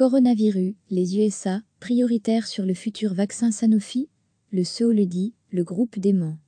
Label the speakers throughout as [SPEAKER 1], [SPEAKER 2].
[SPEAKER 1] Coronavirus, les USA, prioritaires sur le futur vaccin Sanofi, le SEO le dit, le groupe dément.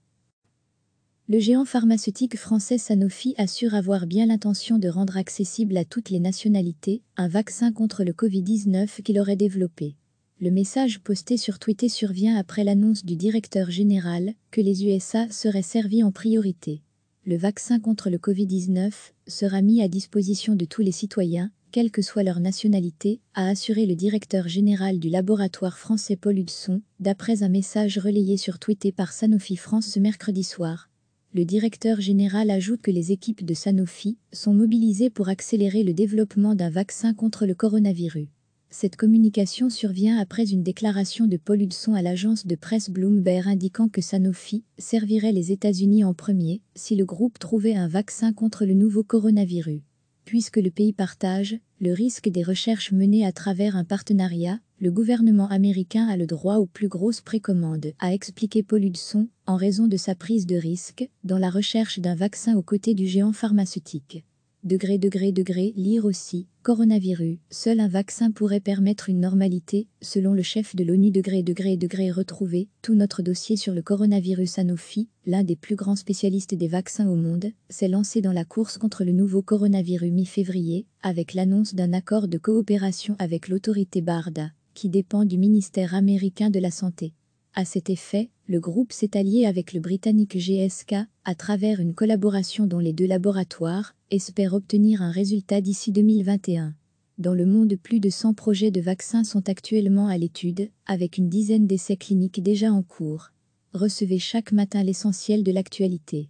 [SPEAKER 1] Le géant pharmaceutique français Sanofi assure avoir bien l'intention de rendre accessible à toutes les nationalités un vaccin contre le Covid-19 qu'il aurait développé. Le message posté sur Twitter survient après l'annonce du directeur général que les USA seraient servis en priorité. Le vaccin contre le Covid-19 sera mis à disposition de tous les citoyens quelle que soit leur nationalité, a assuré le directeur général du laboratoire français Paul Hudson, d'après un message relayé sur Twitter par Sanofi France ce mercredi soir. Le directeur général ajoute que les équipes de Sanofi sont mobilisées pour accélérer le développement d'un vaccin contre le coronavirus. Cette communication survient après une déclaration de Paul Hudson à l'agence de presse Bloomberg indiquant que Sanofi servirait les États-Unis en premier si le groupe trouvait un vaccin contre le nouveau coronavirus. Puisque le pays partage le risque des recherches menées à travers un partenariat, le gouvernement américain a le droit aux plus grosses précommandes, a expliqué Paul Hudson, en raison de sa prise de risque dans la recherche d'un vaccin aux côtés du géant pharmaceutique degré, degré, degré, lire aussi, coronavirus, seul un vaccin pourrait permettre une normalité, selon le chef de l'ONU, degré, degré, degré, retrouvé. tout notre dossier sur le coronavirus Sanofi, l'un des plus grands spécialistes des vaccins au monde, s'est lancé dans la course contre le nouveau coronavirus mi-février, avec l'annonce d'un accord de coopération avec l'autorité BARDA, qui dépend du ministère américain de la Santé. À cet effet, le groupe s'est allié avec le britannique GSK à travers une collaboration dont les deux laboratoires, espèrent obtenir un résultat d'ici 2021. Dans le monde, plus de 100 projets de vaccins sont actuellement à l'étude, avec une dizaine d'essais cliniques déjà en cours. Recevez chaque matin l'essentiel de l'actualité.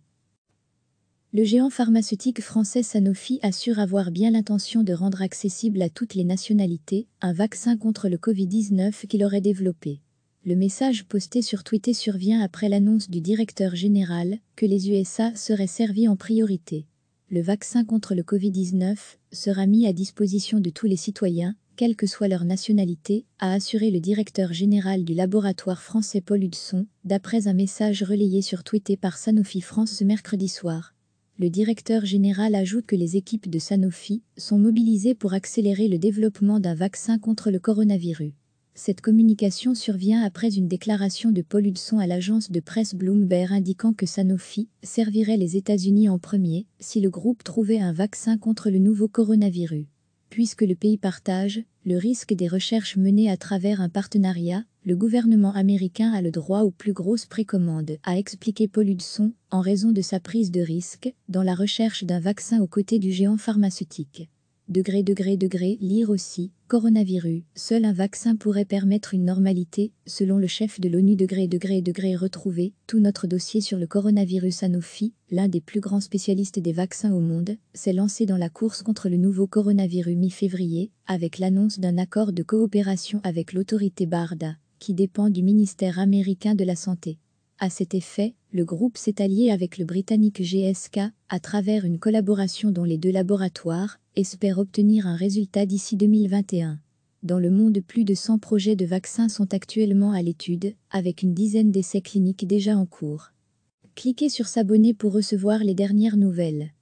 [SPEAKER 1] Le géant pharmaceutique français Sanofi assure avoir bien l'intention de rendre accessible à toutes les nationalités un vaccin contre le Covid-19 qu'il aurait développé. Le message posté sur Twitter survient après l'annonce du directeur général que les USA seraient servis en priorité. Le vaccin contre le Covid-19 sera mis à disposition de tous les citoyens, quelle que soit leur nationalité, a assuré le directeur général du laboratoire français Paul Hudson, d'après un message relayé sur Twitter par Sanofi France ce mercredi soir. Le directeur général ajoute que les équipes de Sanofi sont mobilisées pour accélérer le développement d'un vaccin contre le coronavirus. Cette communication survient après une déclaration de Paul Hudson à l'agence de presse Bloomberg indiquant que Sanofi servirait les États-Unis en premier si le groupe trouvait un vaccin contre le nouveau coronavirus. Puisque le pays partage le risque des recherches menées à travers un partenariat, le gouvernement américain a le droit aux plus grosses précommandes, a expliqué Paul Hudson, en raison de sa prise de risque dans la recherche d'un vaccin aux côtés du géant pharmaceutique degré, degré, degré, lire aussi, coronavirus, seul un vaccin pourrait permettre une normalité, selon le chef de l'ONU, degré, degré, degré, retrouver tout notre dossier sur le coronavirus Anofi, l'un des plus grands spécialistes des vaccins au monde, s'est lancé dans la course contre le nouveau coronavirus mi-février, avec l'annonce d'un accord de coopération avec l'autorité BARDA, qui dépend du ministère américain de la Santé. À cet effet, le groupe s'est allié avec le britannique GSK à travers une collaboration dont les deux laboratoires espèrent obtenir un résultat d'ici 2021. Dans le monde, plus de 100 projets de vaccins sont actuellement à l'étude, avec une dizaine d'essais cliniques déjà en cours. Cliquez sur S'abonner pour recevoir les dernières nouvelles.